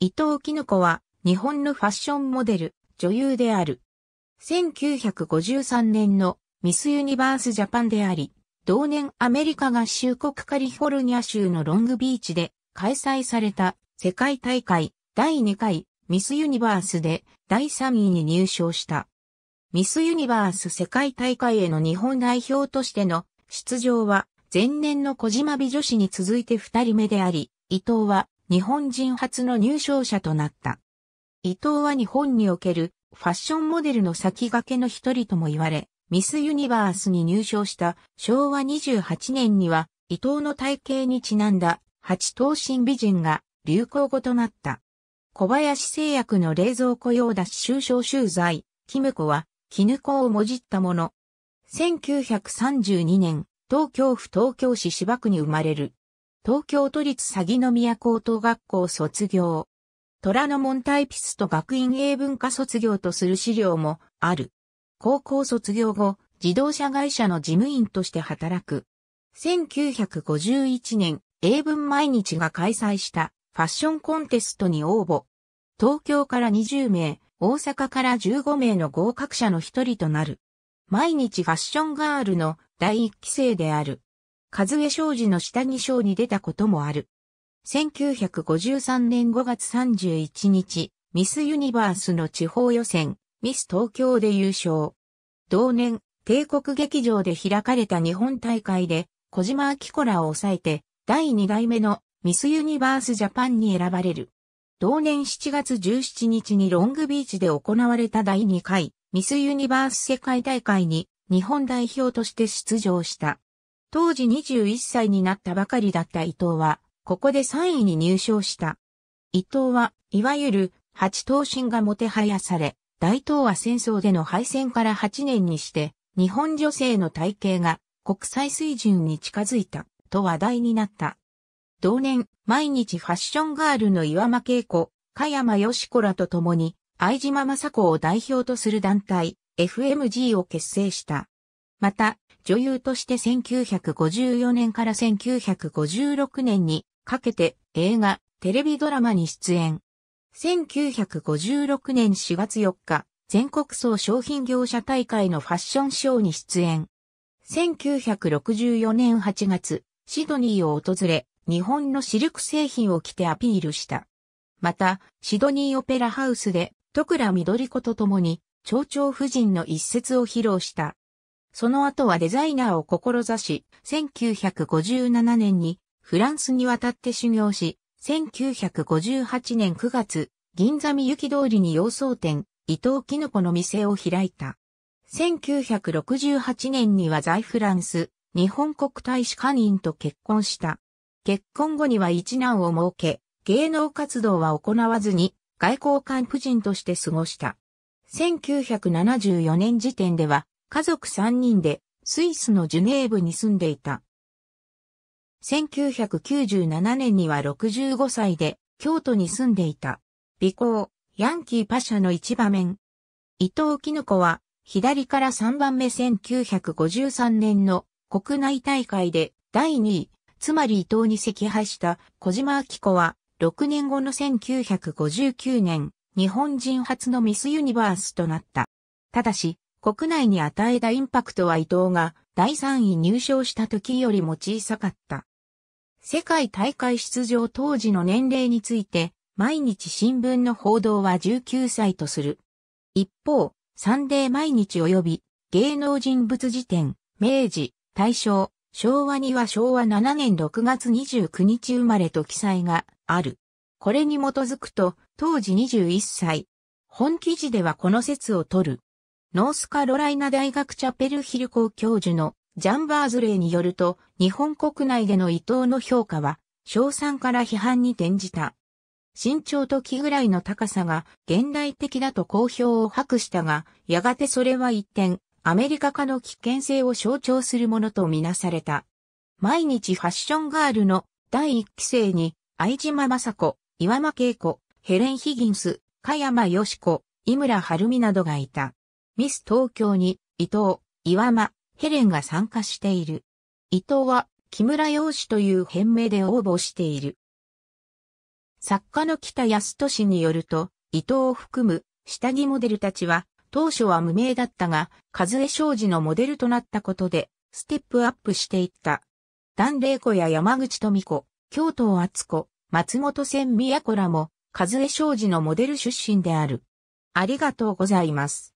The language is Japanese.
伊藤絹子は日本のファッションモデル、女優である。1953年のミスユニバースジャパンであり、同年アメリカ合衆国カリフォルニア州のロングビーチで開催された世界大会第2回ミスユニバースで第3位に入賞した。ミスユニバース世界大会への日本代表としての出場は前年の小島美女子に続いて2人目であり、伊藤は日本人初の入賞者となった。伊藤は日本におけるファッションモデルの先駆けの一人とも言われ、ミスユニバースに入賞した昭和28年には伊藤の体型にちなんだ八頭身美人が流行語となった。小林製薬の冷蔵庫用脱臭消集材、キムコは絹子をもじったもの。1932年、東京府東京市芝区に生まれる。東京都立詐欺の宮高等学校卒業。虎ノ門タイピスト学院英文科卒業とする資料もある。高校卒業後、自動車会社の事務員として働く。1951年、英文毎日が開催したファッションコンテストに応募。東京から20名、大阪から15名の合格者の一人となる。毎日ファッションガールの第一期生である。和江商事の下着賞に出たこともある。1953年5月31日、ミスユニバースの地方予選、ミス東京で優勝。同年、帝国劇場で開かれた日本大会で、小島明子らを抑えて、第2代目のミスユニバースジャパンに選ばれる。同年7月17日にロングビーチで行われた第2回ミスユニバース世界大会に日本代表として出場した。当時21歳になったばかりだった伊藤は、ここで3位に入賞した。伊藤は、いわゆる、八頭身がもてはやされ、大東亜戦争での敗戦から8年にして、日本女性の体系が国際水準に近づいた、と話題になった。同年、毎日ファッションガールの岩間恵子、加山よし子らと共に、愛島雅子を代表とする団体、FMG を結成した。また、女優として1954年から1956年にかけて映画、テレビドラマに出演。1956年4月4日、全国総商品業者大会のファッションショーに出演。1964年8月、シドニーを訪れ、日本のシルク製品を着てアピールした。また、シドニーオペラハウスで、徳良緑子と共に、蝶々夫人の一節を披露した。その後はデザイナーを志し、1957年にフランスに渡って修行し、1958年9月、銀座みゆき通りに洋装店、伊藤きのこの店を開いた。1968年には在フランス、日本国大使館員と結婚した。結婚後には一男を設け、芸能活動は行わずに、外交官夫人として過ごした。1974年時点では、家族3人でスイスのジュネーブに住んでいた。1997年には65歳で京都に住んでいた。美行、ヤンキーパシャの一場面。伊藤絹子は左から3番目1953年の国内大会で第2位、つまり伊藤に赤敗した小島明子は6年後の1959年、日本人初のミスユニバースとなった。ただし、国内に与えたインパクトは伊藤が第3位入賞した時よりも小さかった。世界大会出場当時の年齢について、毎日新聞の報道は19歳とする。一方、サンデー毎日及び芸能人物辞典、明治、大正、昭和には昭和7年6月29日生まれと記載がある。これに基づくと、当時21歳。本記事ではこの説を取る。ノースカロライナ大学チャペルヒル校教授のジャンバーズレイによると、日本国内での伊藤の評価は、賞賛から批判に転じた。身長と気ぐらいの高さが現代的だと好評を博したが、やがてそれは一転、アメリカ化の危険性を象徴するものとみなされた。毎日ファッションガールの第一期生に、愛島雅子、岩間恵子、ヘレン・ヒギンス、加山よし子、井村晴美などがいた。ミス東京に伊藤、岩間、ヘレンが参加している。伊藤は木村洋子という変名で応募している。作家の北康俊によると、伊藤を含む下着モデルたちは当初は無名だったが、和江商事のモデルとなったことでステップアップしていった。段霊子や山口富子、京都厚子、松本千子らも、和江商事のモデル出身である。ありがとうございます。